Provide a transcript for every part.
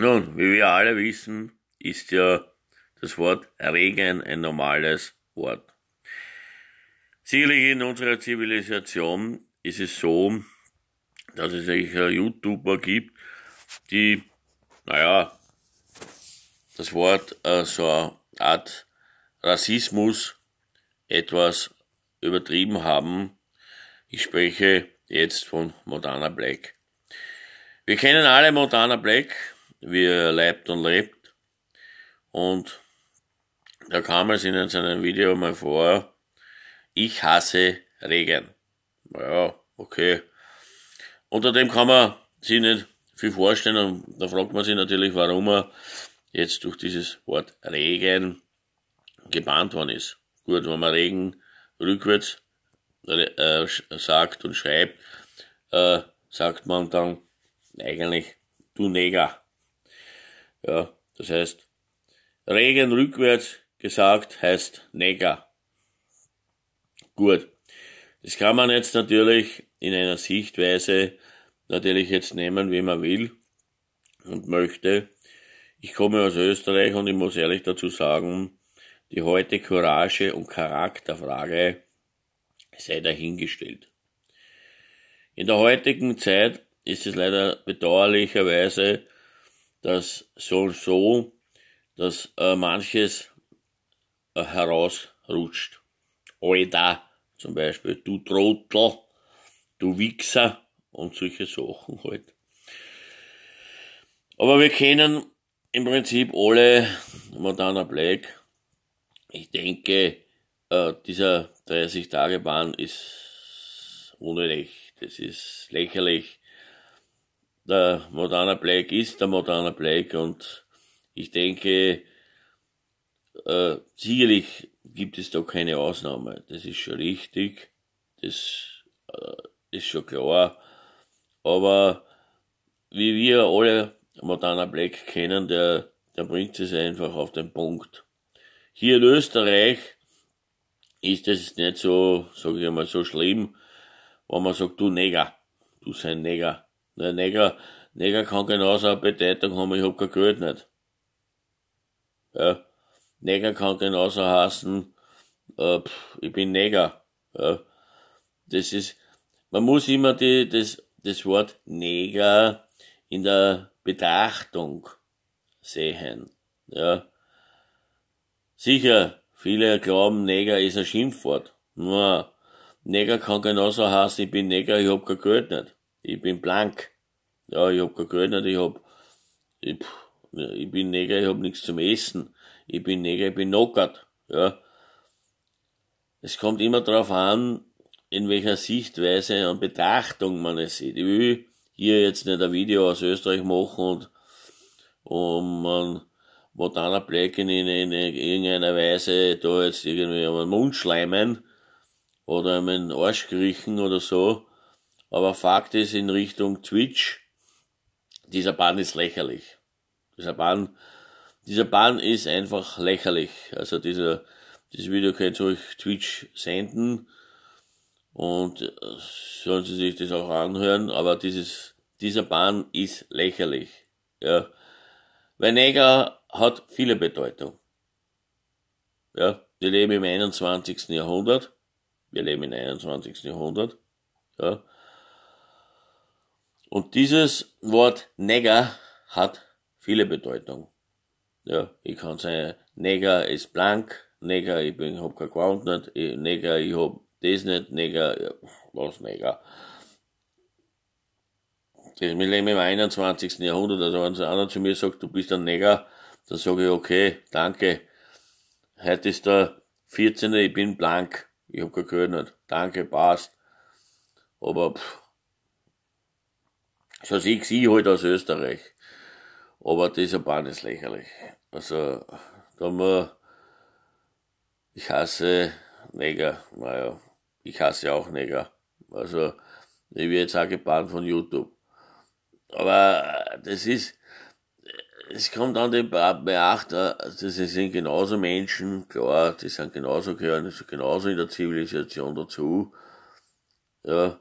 Nun, wie wir alle wissen, ist ja das Wort Regen ein normales Wort. Sicherlich in unserer Zivilisation ist es so, dass es sicher YouTuber gibt, die, naja, das Wort äh, so eine Art Rassismus etwas übertrieben haben. Ich spreche jetzt von Modana Black. Wir kennen alle Modana Black, wie er lebt und lebt. Und da kam es in seinem Video mal vor, ich hasse Regen. Ja, okay. Unter dem kann man sich nicht viel vorstellen und da fragt man sich natürlich, warum er jetzt durch dieses Wort Regen gebannt worden ist. Gut, wenn man Regen rückwärts äh, sagt und schreibt, äh, sagt man dann eigentlich du Neger. Ja, das heißt, Regen rückwärts gesagt heißt Neger. Gut. Das kann man jetzt natürlich in einer Sichtweise natürlich jetzt nehmen, wie man will und möchte. Ich komme aus Österreich und ich muss ehrlich dazu sagen, die heute Courage und Charakterfrage sei dahingestellt. In der heutigen Zeit ist es leider bedauerlicherweise das so und so, dass äh, manches äh, herausrutscht. Alter, zum Beispiel, du Trottel, du Wichser und solche Sachen halt. Aber wir kennen im Prinzip alle Montana Black. Ich denke, äh, dieser 30-Tage-Bahn ist unnötig. Das ist lächerlich der Modana Black ist der Modana Black und ich denke, äh, sicherlich gibt es da keine Ausnahme. Das ist schon richtig, das äh, ist schon klar. Aber wie wir alle Modana Black kennen, der, der bringt es einfach auf den Punkt. Hier in Österreich ist es nicht so, sage ich mal, so schlimm, wenn man sagt, du Neger, du sein Neger. Der Neger, Neger kann genauso eine Bedeutung haben, ich hab kein Geld nicht. Ja. Neger kann genauso heißen, äh, pff, ich bin Neger. Ja. Das ist, man muss immer die, das, das Wort Neger in der Betrachtung sehen. Ja. Sicher, viele glauben, Neger ist ein Schimpfwort. Na, Neger kann genauso heißen, ich bin Neger, ich hab kein Geld nicht ich bin blank. Ja, ich hab kein Geld, nicht, ich hab, ich, ich bin Neger, ich hab nichts zum Essen. Ich bin Neger, ich bin knockert. Ja. Es kommt immer darauf an, in welcher Sichtweise und Betrachtung man es sieht. Ich will hier jetzt nicht ein Video aus Österreich machen und, um man Montana Black in, in, in, irgendeiner Weise da jetzt irgendwie am Mund schleimen oder am Arsch kriechen oder so. Aber Fakt ist in Richtung Twitch, dieser Bann ist lächerlich. Dieser Bann, dieser Bann ist einfach lächerlich. Also dieser, dieses Video könnt ihr euch Twitch senden und äh, sollen sie sich das auch anhören, aber dieses, dieser Bann ist lächerlich. Ja. Weil Neger hat viele Bedeutung. Ja, wir leben im 21. Jahrhundert. Wir leben im 21. Jahrhundert. Ja. Und dieses Wort Neger hat viele Bedeutungen. Ja, ich kann sagen, Neger ist blank, Neger, ich bin, hab kein Ground nicht, Neger, ich hab das nicht, Neger, ja, was Neger. Wir leben im 21. Jahrhundert, also wenn einer zu mir sagt, du bist ein Neger, dann sage ich, okay, danke. Heute ist der 14. Ich bin blank. Ich hab kein Geld nicht. Danke, passt. Aber pff, so ich sie halt aus Österreich. Aber das ist ja beides lächerlich. Also, da haben ich hasse Neger. Naja, ich hasse auch Neger. Also, ich werde jetzt auch gebannt von YouTube. Aber das ist, es kommt an den Beachter, das also, sind genauso Menschen, klar, die sind genauso gehören, genauso in der Zivilisation dazu. Ja,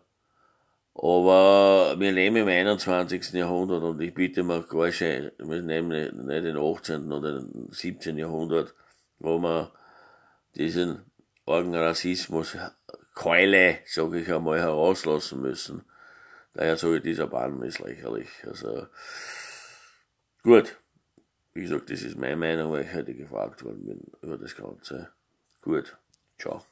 aber wir leben im 21. Jahrhundert und ich bitte mir gar schön, wir nehmen nicht, den 18. oder den 17. Jahrhundert, wo man diesen Orgenrassismus Keule, sage ich einmal, herauslassen müssen. Daher sage ich, dieser Bann ist lächerlich. Also, gut. Wie gesagt, das ist meine Meinung, weil ich heute gefragt worden bin über das Ganze. Gut. Ciao.